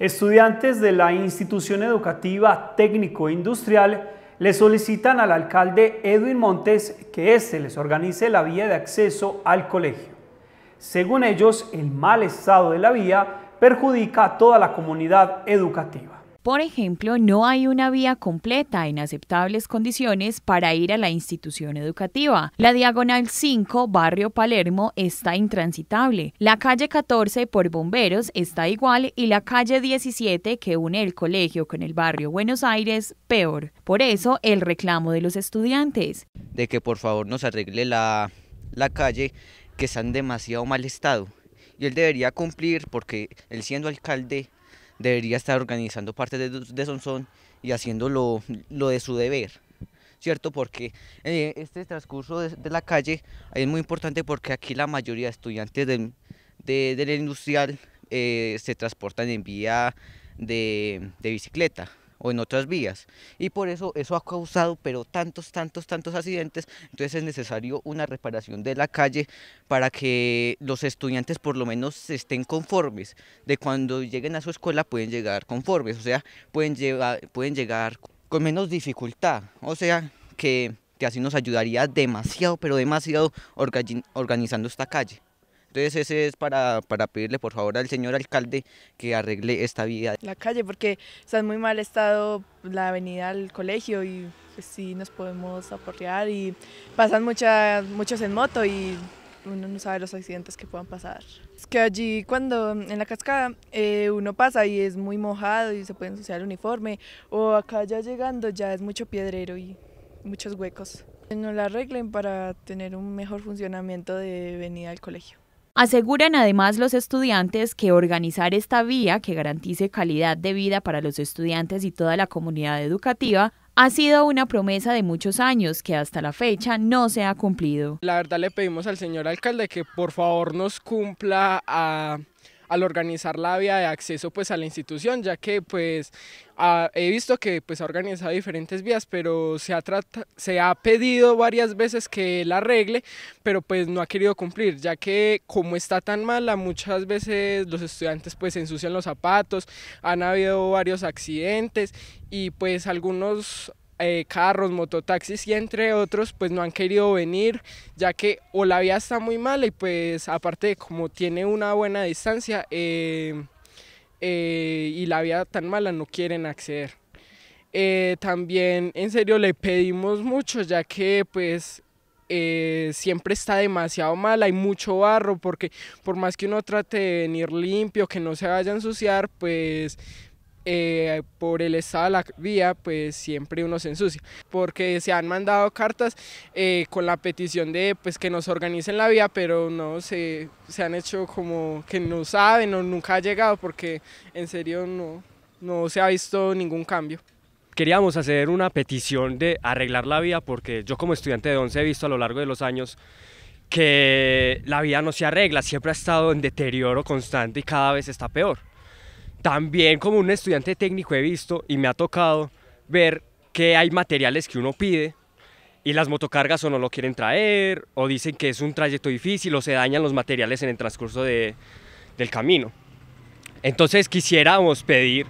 Estudiantes de la institución educativa técnico-industrial e le solicitan al alcalde Edwin Montes que éste les organice la vía de acceso al colegio. Según ellos, el mal estado de la vía perjudica a toda la comunidad educativa. Por ejemplo, no hay una vía completa en aceptables condiciones para ir a la institución educativa. La diagonal 5, barrio Palermo, está intransitable. La calle 14 por bomberos está igual y la calle 17 que une el colegio con el barrio Buenos Aires, peor. Por eso, el reclamo de los estudiantes. De que por favor nos arregle la, la calle que está en demasiado mal estado. Y él debería cumplir porque él siendo alcalde debería estar organizando parte de, de Sonsón y haciendo lo, de su deber, ¿cierto? Porque eh, este transcurso de, la calle es muy importante porque aquí la mayoría de estudiantes del, de, del industrial eh, se transportan en vía de bicicleta, o en otras vías. Y por eso eso ha causado pero tantos, tantos, tantos accidentes. Entonces es necesario una reparación de la calle para que los estudiantes por lo menos estén conformes. De cuando lleguen a su escuela pueden llegar conformes, o sea, pueden, pueden llegar con menos dificultad. O sea, que así nos ayudaría demasiado, pero demasiado organizando esta calle. Entonces ese es para, pedirle por favor al señor alcalde que arregle esta vía. La calle porque está en muy mal estado la avenida al colegio y pues sí nos podemos aporrear y pasan muchas, muchos en moto y uno no sabe los accidentes que puedan pasar. Es que allí cuando en la cascada eh, uno pasa y es muy mojado y se puede ensuciar el uniforme o acá ya llegando ya es mucho piedrero y muchos huecos. No la arreglen para tener un mejor funcionamiento de venida al colegio. Aseguran además los estudiantes que organizar esta vía que garantice calidad de vida para los estudiantes y toda la comunidad educativa ha sido una promesa de muchos años que hasta la fecha no se ha cumplido. La verdad le pedimos al señor alcalde que por favor nos cumpla a al organizar la vía de acceso pues a la institución, ya que pues he visto que pues ha organizado diferentes vías, pero se ha, trata, se ha pedido varias veces que la arregle, pero pues no ha querido cumplir, ya que como está tan mala, muchas veces los estudiantes pues ensucian los zapatos, han habido varios accidentes y pues algunos eh, carros, mototaxis y entre otros, pues no han querido venir, ya que o la vía está muy mala y pues aparte de como tiene una buena distancia eh, eh, y la vía tan mala no quieren acceder. también en serio le pedimos mucho, ya que pues siempre está demasiado mal, hay mucho barro, porque por más que uno trate de venir limpio, que no se vaya a ensuciar, pues eh, por el estado de la vía, pues siempre uno se ensucia, porque se han mandado cartas eh, con la petición de pues, que nos organicen la vía, pero no se, se han hecho como que no saben o nunca ha llegado, porque en serio no, no se ha visto ningún cambio. Queríamos hacer una petición de arreglar la vía, porque yo como estudiante de 11 he visto a lo largo de los años que la vía no se arregla, siempre ha estado en deterioro constante y cada vez está peor. También como un estudiante técnico he visto y me ha tocado ver que hay materiales que uno pide y las motocargas o no lo quieren traer o dicen que es un trayecto difícil o se dañan los materiales en el transcurso de, del camino. Entonces quisiéramos pedir,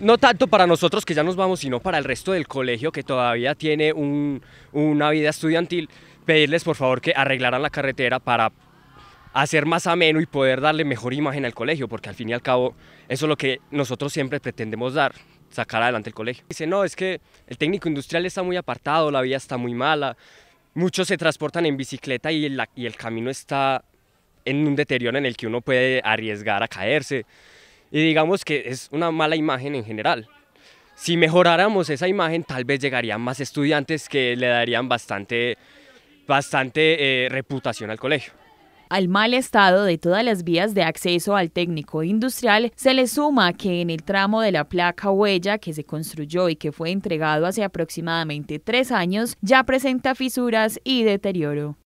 no tanto para nosotros que ya nos vamos, sino para el resto del colegio que todavía tiene una vida estudiantil, pedirles por favor que arreglaran la carretera para hacer más ameno y poder darle mejor imagen al colegio, porque al fin y al cabo eso es lo que nosotros siempre pretendemos dar, sacar adelante el colegio. Dice, no, es que el técnico industrial está muy apartado, la vía está muy mala, muchos se transportan en bicicleta y el, camino está en un deterioro en el que uno puede arriesgar a caerse. Y digamos que es una mala imagen en general. Si mejoráramos esa imagen, tal vez llegarían más estudiantes que le darían bastante, bastante eh, reputación al colegio al mal estado de todas las vías de acceso al técnico industrial, se le suma que en el tramo de la placa huella que se construyó y que fue entregado hace aproximadamente tres años, ya presenta fisuras y deterioro.